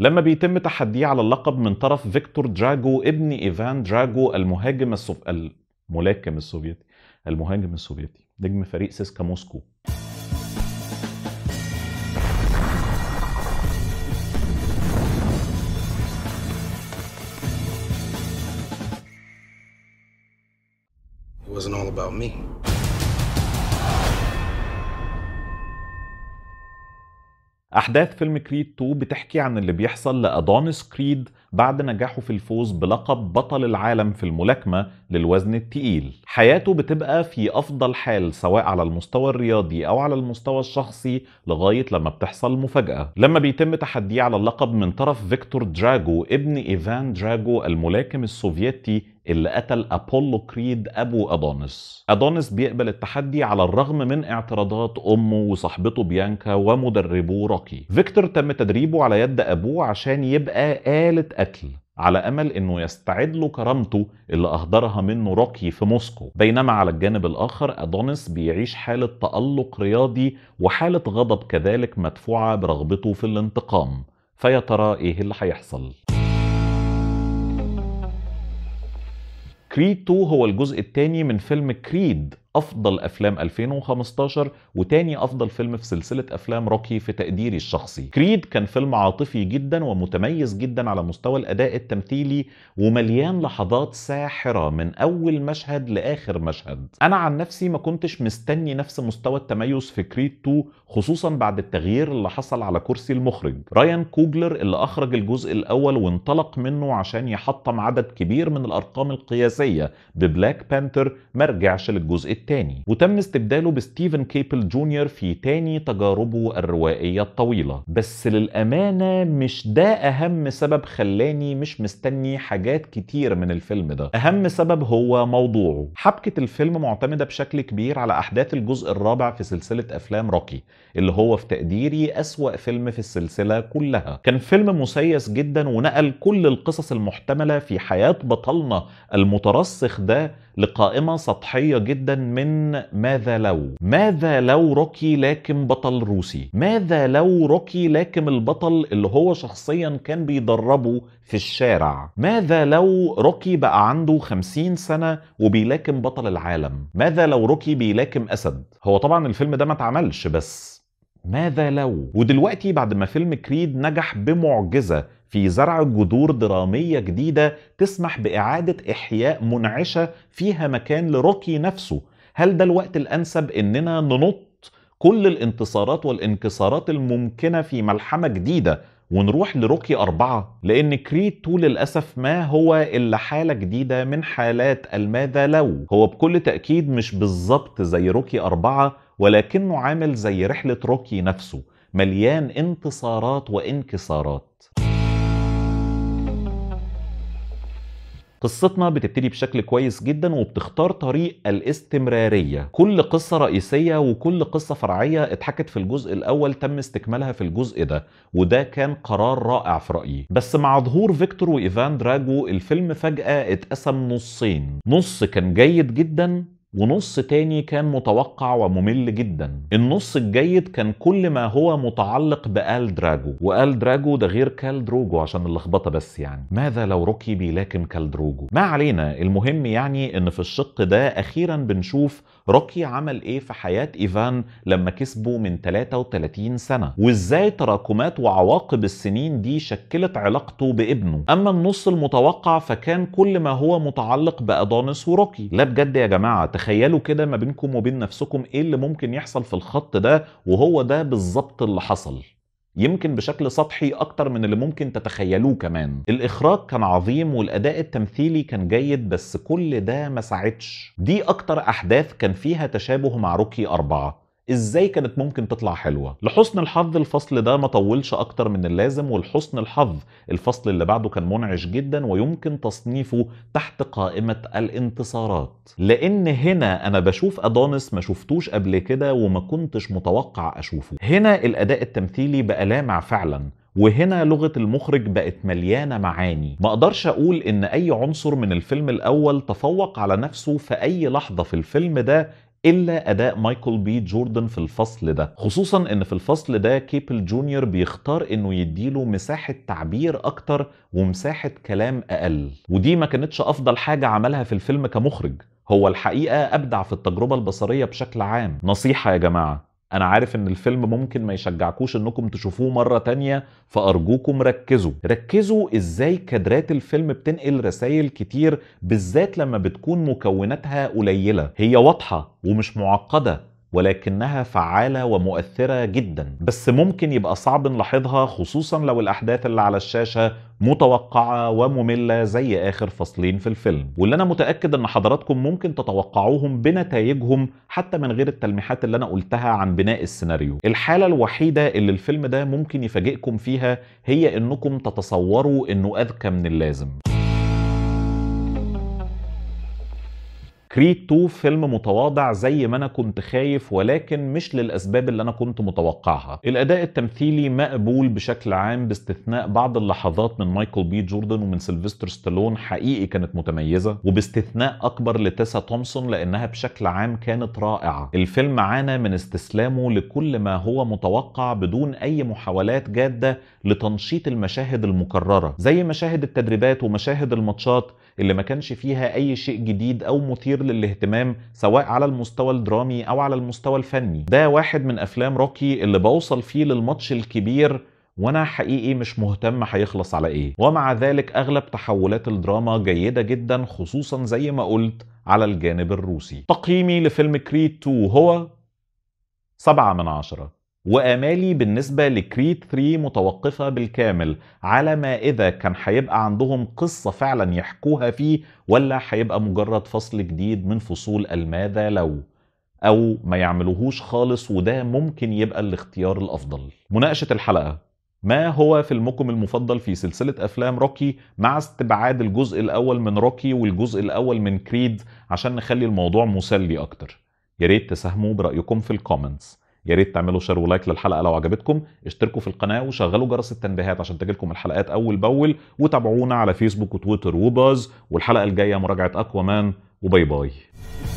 لما بيتم تحديه على اللقب من طرف فيكتور دراجو ابن ايفان دراجو المهاجم السوف... الملاكم السوفيتي المهاجم السوفيتي نجم فريق سيسكا موسكو It wasn't all about me. أحداث فيلم كريد 2 بتحكي عن اللي بيحصل لأدونيس كريد بعد نجاحه في الفوز بلقب بطل العالم في الملاكمة للوزن التقيل حياته بتبقى في أفضل حال سواء على المستوى الرياضي أو على المستوى الشخصي لغاية لما بتحصل مفاجأة لما بيتم تحديه على اللقب من طرف فيكتور دراجو ابن إيفان دراجو الملاكم السوفيتي اللي قتل أبولو كريد أبو أدونيس أدونيس بيقبل التحدي على الرغم من اعتراضات أمه وصاحبته بيانكا ومدربه راكي فيكتور تم تدريبه على يد أبوه عشان يبقى آلة القتل على امل انه يستعد له كرامته اللي اهدرها منه روكي في موسكو بينما على الجانب الاخر ادونيس بيعيش حاله تالق رياضي وحاله غضب كذلك مدفوعه برغبته في الانتقام فيا ترى ايه اللي هيحصل كريد 2 هو الجزء الثاني من فيلم كريد افضل افلام 2015 وتاني افضل فيلم في سلسله افلام روكي في تقديري الشخصي كريد كان فيلم عاطفي جدا ومتميز جدا على مستوى الاداء التمثيلي ومليان لحظات ساحره من اول مشهد لاخر مشهد انا عن نفسي ما كنتش مستني نفس مستوى التميز في كريد 2 خصوصا بعد التغيير اللي حصل على كرسي المخرج رايان كوجلر اللي اخرج الجزء الاول وانطلق منه عشان يحطم عدد كبير من الارقام القياسيه ببلاك بانثر مرجعش للجزء الثاني وتم استبداله بستيفن كيبل جونيور في تاني تجاربه الروائية الطويلة بس للأمانة مش ده أهم سبب خلاني مش مستني حاجات كتير من الفيلم ده أهم سبب هو موضوعه حبكة الفيلم معتمدة بشكل كبير على أحداث الجزء الرابع في سلسلة أفلام روكي اللي هو في تقديري أسوأ فيلم في السلسلة كلها كان فيلم مسيس جدا ونقل كل القصص المحتملة في حياة بطلنا المترسخ ده لقائمة سطحية جدا من ماذا لو ماذا لو روكي لكن بطل روسي ماذا لو روكي لكن البطل اللي هو شخصيا كان بيدربه في الشارع ماذا لو روكي بقى عنده 50 سنة وبيلاكم بطل العالم ماذا لو روكي بيلاكم أسد هو طبعا الفيلم ده ما اتعملش بس ماذا لو ودلوقتي بعد ما فيلم كريد نجح بمعجزة في زرع جذور درامية جديدة تسمح بإعادة إحياء منعشة فيها مكان لروكي نفسه هل ده الوقت الانسب اننا ننط كل الانتصارات والانكسارات الممكنه في ملحمه جديده ونروح لروكي أربعة لأن كريد 2 للأسف ما هو إلا حالة جديدة من حالات الماذا لو هو بكل تأكيد مش بالظبط زي روكي أربعة ولكنه عامل زي رحلة روكي نفسه مليان انتصارات وانكسارات قصتنا بتبتدي بشكل كويس جدا وبتختار طريق الاستمرارية كل قصة رئيسية وكل قصة فرعية اتحكت في الجزء الأول تم استكمالها في الجزء ده وده كان قرار رائع في رأيي بس مع ظهور فيكتور وإيفان دراجو الفيلم فجأة اتقسم نصين نص كان جيد جدا ونص تاني كان متوقع وممل جدا النص الجيد كان كل ما هو متعلق بآل دراجو وآل دراجو ده غير كال دروجو عشان اللخبطة بس يعني ماذا لو روكي بيلاكم كال دروجو ما علينا المهم يعني ان في الشق ده اخيرا بنشوف روكي عمل ايه في حياة ايفان لما كسبه من 33 سنة وازاي تراكمات وعواقب السنين دي شكلت علاقته بابنه اما النص المتوقع فكان كل ما هو متعلق بأدونس وروكي لا بجد يا جماعة تخيلوا كده ما بينكم وبين نفسكم ايه اللي ممكن يحصل في الخط ده وهو ده بالظبط اللي حصل يمكن بشكل سطحي اكتر من اللي ممكن تتخيلوه كمان الاخراج كان عظيم والاداء التمثيلي كان جيد بس كل ده ما ساعدش دي اكتر احداث كان فيها تشابه مع روكي أربعة ازاي كانت ممكن تطلع حلوه لحسن الحظ الفصل ده ما طولش اكتر من اللازم ولحسن الحظ الفصل اللي بعده كان منعش جدا ويمكن تصنيفه تحت قائمه الانتصارات لان هنا انا بشوف ادونس ما شفتوش قبل كده وما كنتش متوقع اشوفه هنا الاداء التمثيلي بقى لامع فعلا وهنا لغة المخرج بقت مليانة معاني ما اقدرش اقول ان اي عنصر من الفيلم الاول تفوق على نفسه في اي لحظة في الفيلم ده الا اداء مايكل بي جوردن في الفصل ده خصوصا ان في الفصل ده كيبل جونيور بيختار انه يديله مساحه تعبير اكتر ومساحه كلام اقل ودي ما كانتش افضل حاجه عملها في الفيلم كمخرج هو الحقيقه ابدع في التجربه البصريه بشكل عام نصيحه يا جماعه انا عارف ان الفيلم ممكن ما يشجعكوش انكم تشوفوه مرة تانية فارجوكم ركزوا ركزوا ازاي كادرات الفيلم بتنقل رسائل كتير بالذات لما بتكون مكوناتها قليلة هي واضحة ومش معقدة ولكنها فعالة ومؤثرة جدا بس ممكن يبقى صعب نلاحظها خصوصا لو الأحداث اللي على الشاشة متوقعة ومملة زي آخر فصلين في الفيلم واللي أنا متأكد أن حضراتكم ممكن تتوقعوهم بنتائجهم حتى من غير التلميحات اللي أنا قلتها عن بناء السيناريو الحالة الوحيدة اللي الفيلم ده ممكن يفاجئكم فيها هي أنكم تتصوروا أنه أذكى من اللازم كريد 2 فيلم متواضع زي ما انا كنت خايف ولكن مش للاسباب اللي انا كنت متوقعها الاداء التمثيلي مقبول بشكل عام باستثناء بعض اللحظات من مايكل بي جوردن ومن سيلفستر ستالون حقيقي كانت متميزه وباستثناء اكبر لتيسا تومسون لانها بشكل عام كانت رائعه الفيلم عانى من استسلامه لكل ما هو متوقع بدون اي محاولات جاده لتنشيط المشاهد المكرره زي مشاهد التدريبات ومشاهد الماتشات اللي ما كانش فيها اي شيء جديد او مثير مثير للاهتمام سواء على المستوى الدرامي او على المستوى الفني ده واحد من افلام روكي اللي بوصل فيه للماتش الكبير وانا حقيقي مش مهتم هيخلص على ايه ومع ذلك اغلب تحولات الدراما جيدة جدا خصوصا زي ما قلت على الجانب الروسي تقييمي لفيلم كريد 2 هو 7 من 10 وآمالي بالنسبة لكريد 3 متوقفة بالكامل على ما إذا كان هيبقى عندهم قصة فعلا يحكوها فيه ولا هيبقى مجرد فصل جديد من فصول الماذا لو أو ما يعملوهوش خالص وده ممكن يبقى الاختيار الأفضل مناقشة الحلقة ما هو فيلمكم المفضل في سلسلة أفلام روكي مع استبعاد الجزء الأول من روكي والجزء الأول من كريد عشان نخلي الموضوع مسلي أكتر ياريت تساهموا برأيكم في الكومنتس يا ريت تعملوا شير ولايك للحلقه لو عجبتكم اشتركوا في القناه وشغلوا جرس التنبيهات عشان تجيلكم الحلقات اول باول وتابعونا على فيسبوك وتويتر وباز والحلقه الجايه مراجعه اكوامان وباي باي